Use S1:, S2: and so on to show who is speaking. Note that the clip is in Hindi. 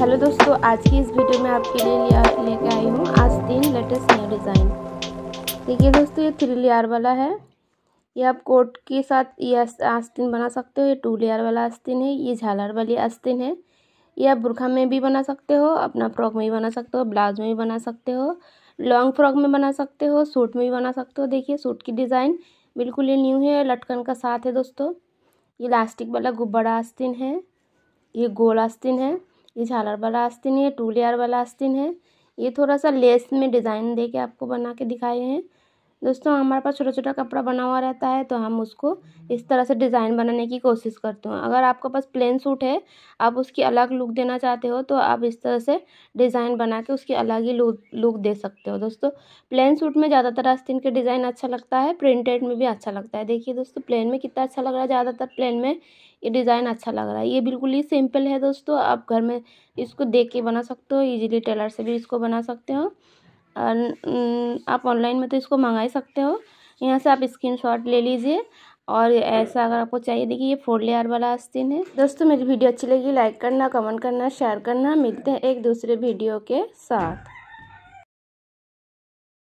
S1: हेलो दोस्तों आज की इस वीडियो में आपके लिए लेके आई हूँ आस्तीन लेटेस्ट नया डिज़ाइन देखिए दोस्तों ये थ्री लेयर वाला है ये आप कोट के साथ ये आस्तीन बना सकते हो ये टू लेयर वाला आस्तीन है ये झालर वाली आस्तीन है ये आप बुरखा में भी बना सकते हो अपना फ्रॉक में भी बना सकते हो ब्लाउज में भी बना सकते हो लॉन्ग फ्रॉक में बना सकते हो सूट में भी बना सकते हो देखिए सूट की डिज़ाइन बिल्कुल ये न्यू है लटकन का साथ है दोस्तों ये लास्टिक वाला गुब्बारा आस्तीन है ये गोल आस्तीन है ये झालर वाला आस्तीन है टू लेयर वाला आस्तीन है ये थोड़ा सा लेस में डिज़ाइन दे के आपको बना के दिखाए हैं दोस्तों हमारे पास छोटा छोटा कपड़ा बना हुआ रहता है तो हम उसको इस तरह से डिज़ाइन बनाने की कोशिश करते हैं अगर आपके पास प्लेन सूट है आप उसकी अलग लुक देना चाहते हो तो आप इस तरह से डिज़ाइन बना के उसकी अलग ही लुक लुक दे सकते हो दोस्तों प्लेन सूट में ज़्यादातर आस्तीन के डिज़ाइन अच्छा लगता है प्रिंटेड में भी अच्छा लगता है देखिए दोस्तों प्लेन में कितना अच्छा लग रहा है ज़्यादातर प्लेन में ये डिज़ाइन अच्छा लग रहा है ये बिल्कुल ही सिंपल है दोस्तों आप घर में इसको देख के बना सकते हो ईजिली टेलर से भी इसको बना सकते हो आप ऑनलाइन में तो इसको मंगा ही सकते हो यहाँ से आप स्क्रीनशॉट ले लीजिए और ऐसा अगर आपको चाहिए देखिए ये फोर लेयर वाला आस्तीन है दोस्तों मेरी वीडियो अच्छी लगी लाइक करना कमेंट करना शेयर करना मिलते हैं एक दूसरे वीडियो के साथ